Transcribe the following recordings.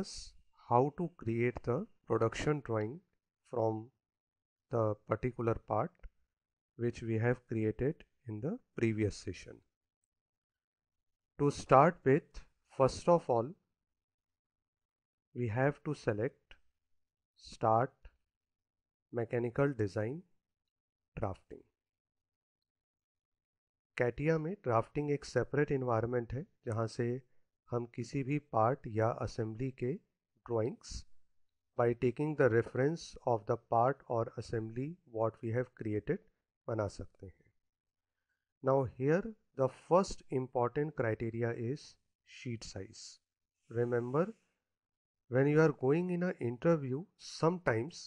us how to create the production drawing from the particular part which we have created in the previous session. To start with, first of all, we have to select Start Mechanical Design Drafting. CATIA में drafting एक separate environment है जहाँ से हम किसी भी part या assembly के drawings by taking the reference of the part or assembly what we have created बना सकते हैं Now here the first important criteria is sheet size. Remember when you are going in an interview sometimes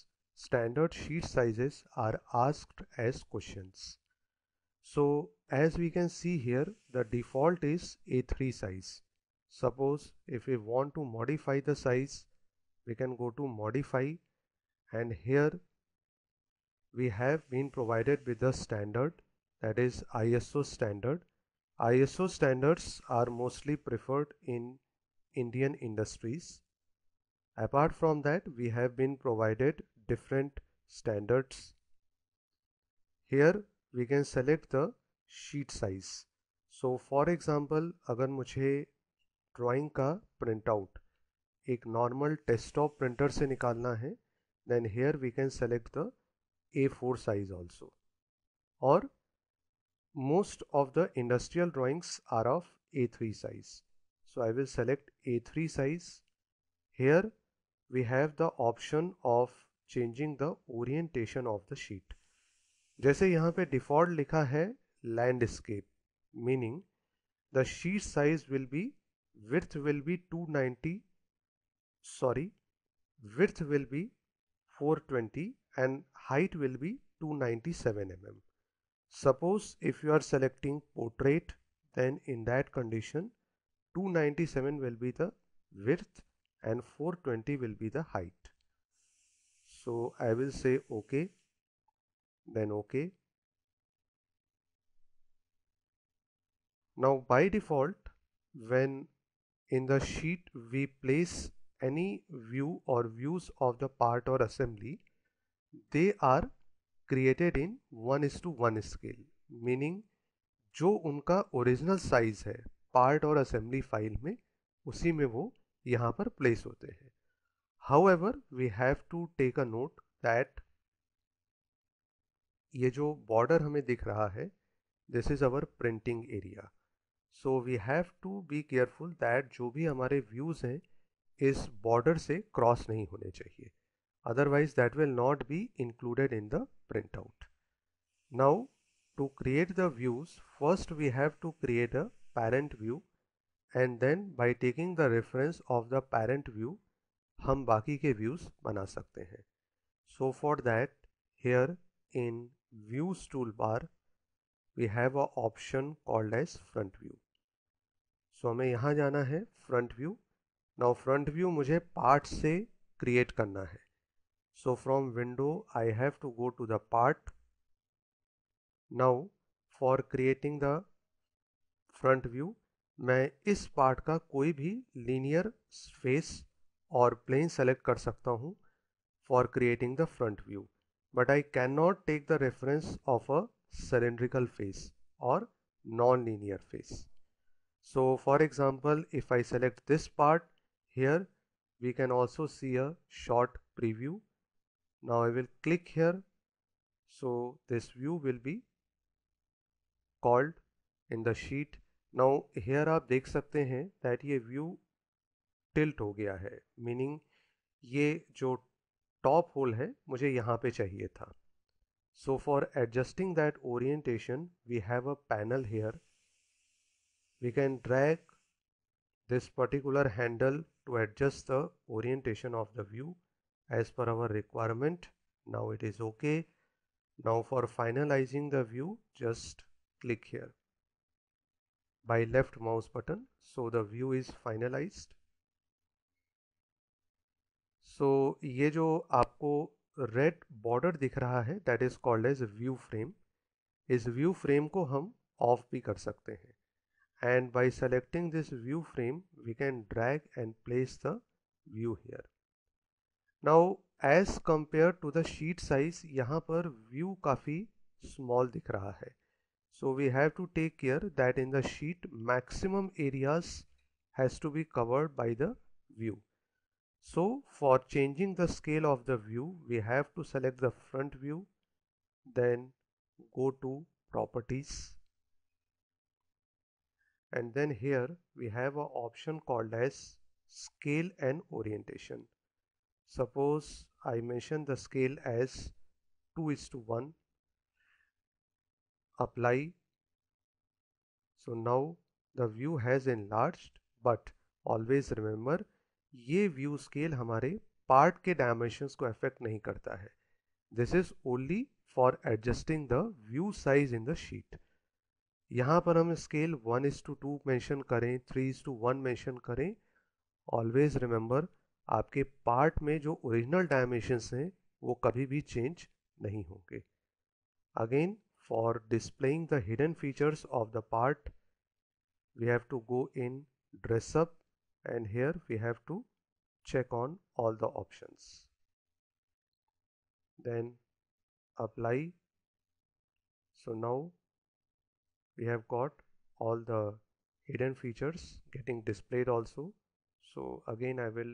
standard sheet sizes are asked as questions. So as we can see here the default is A3 size Suppose if we want to modify the size, we can go to modify and here we have been provided with the standard that is ISO standard. ISO standards are mostly preferred in Indian industries. Apart from that, we have been provided different standards. Here we can select the sheet size. So for example, agar mujhe drawing का print out एक normal desktop printer से निकालना है then here we can select the A four size also और most of the industrial drawings are of A three size so I will select A three size here we have the option of changing the orientation of the sheet जैसे यहाँ पे default लिखा है landscape meaning the sheet size will be width will be 290 sorry width will be 420 and height will be 297 mm suppose if you are selecting portrait then in that condition 297 will be the width and 420 will be the height so I will say ok then ok now by default when In the sheet, we place any view or views of the part or assembly. They are created in 1 is to 1 scale, meaning जो उनका original size है part और assembly file में उसी में वो यहाँ पर प्लेस होते हैं however we have to take a note that ये जो बॉर्डर हमें दिख रहा है this is our printing area so we have to be careful that जो भी हमारे व्यूज हैं इस बॉर्डर से क्रॉस नहीं होने चाहिए otherwise that will not be included in the print out now to create the views first we have to create a parent view and then by taking the reference of the parent view हम बाकी के views बना सकते हैं so for that here in views toolbar we have a option called as front view so हमें यहाँ जाना है front view now front view मुझे पार्ट से क्रिएट करना है so from window I have to go to the part now for creating the front view मैं इस पार्ट का कोई भी लीनियर स्पेस और प्लेन सेलेक्ट कर सकता हूँ for creating the front view but I can not take the reference of a cylindrical face और non linear face So for example, if I select this part here, we can also see a short preview. Now I will click here. So this view will be called in the sheet. Now here आप देख सकते हैं that ये view tilt हो गया है meaning ये जो top hole है मुझे यहाँ पे चाहिए था. So for adjusting that orientation we have a panel here we can drag this particular handle to adjust the orientation of the view as per our requirement now it is okay now for finalizing the view just click here by left mouse button so the view is finalized so, ye jo aapko red border dikh raha hai that is called as view frame is view frame ko hum off bhi kar sakte hain and by selecting this view frame we can drag and place the view here now as compared to the sheet size यहाँ पर view काफ़ी small दिख रहा है so we have to take care that in the sheet maximum areas has to be covered by the view so for changing the scale of the view we have to select the front view then go to properties and then here we have a option called as scale and orientation suppose I mention the scale as 2 is to 1 apply so now the view has enlarged but always remember ये view scale हमारे part के dimensions को affect नहीं करता है this is only for adjusting the view size in the sheet यहाँ पर हम scale one is to two mention करें three is to one mention करें ऑलवेज रिमेंबर आपके पार्ट में जो ओरिजिनल डायमेंशन हैं वो कभी भी चेंज नहीं होंगे again for displaying the hidden features of the part we have to go in dress up and here we have to check on all the options then apply so now we have got all the hidden features getting displayed also so again I will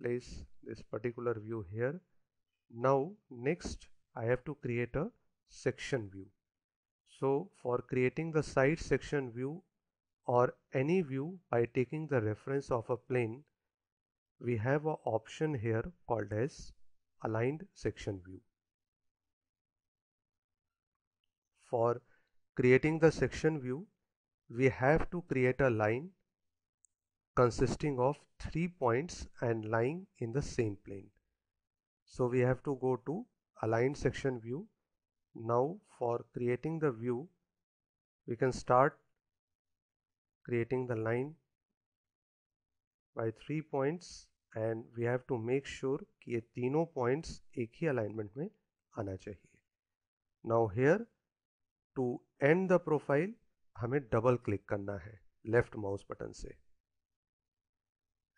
place this particular view here now next I have to create a section view so for creating the side section view or any view by taking the reference of a plane we have an option here called as aligned section view for creating the section view we have to create a line consisting of three points and lying in the same plane so we have to go to align section view now for creating the view we can start creating the line by three points and we have to make sure कि ये तीनों points एक ही alignment में आना चाहिए now to end the profile हमें double click करना है लेफ्ट माउस बटन से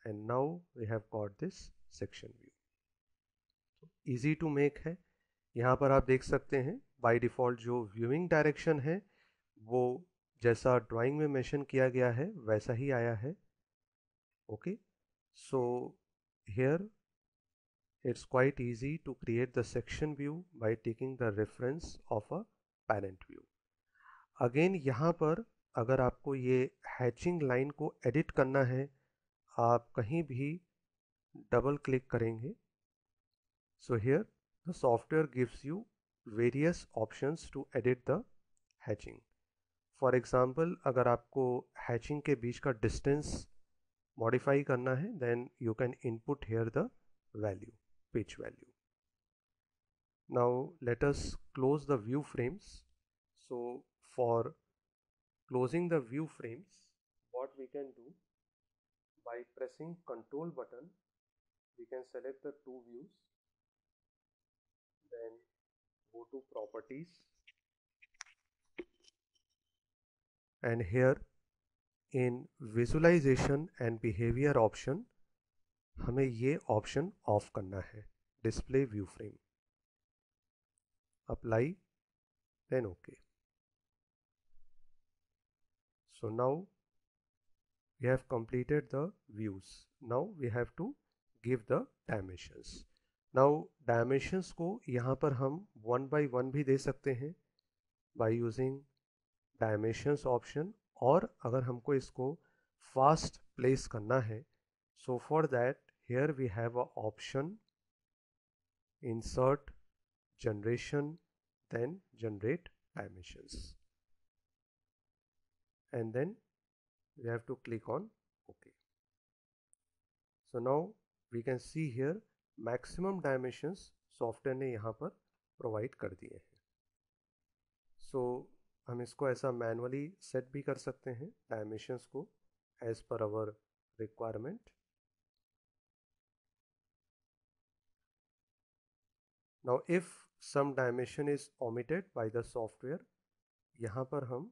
and now we have got this section view easy to make है यहाँ पर आप देख सकते हैं बाय डिफ़ॉल्ट जो व्यूइंग डायरेक्शन है वो जैसा ड्राइंग में मेंशन किया गया है वैसा ही आया है okay so here it's quite easy to create the section view by taking the reference of a parent view again यहाँ पर अगर आपको ये हैचिंग लाइन को एडिट करना है आप कहीं भी डबल क्लिक करेंगे so here the software gives you various options to edit the hatching for example अगर आपको हैचिंग के बीच का डिस्टेंस मॉडिफाई करना है then you can input here the value pitch value now let us close the view frames so for closing the view frames what we can do by pressing control button we can select the two views then go to properties and here in visualization and behavior option हमें ये option off करना है Display view frame. apply then ok so now we have completed the views now we have to give the dimensions now dimensions ko yahan par hum one by one bhi de sakte hain by using dimensions option or agar humko isko fast place karna hai so for that here we have a option insert generation then generate dimensions and then we have to click on ok so now we can see here maximum dimensions software ने यहाँ पर provide कर दिए हैं so, हम इसको ऐसा manually set भी कर सकते हैं dimensions को as per our requirement now if some dimension is omitted by the software यहाँ पर हम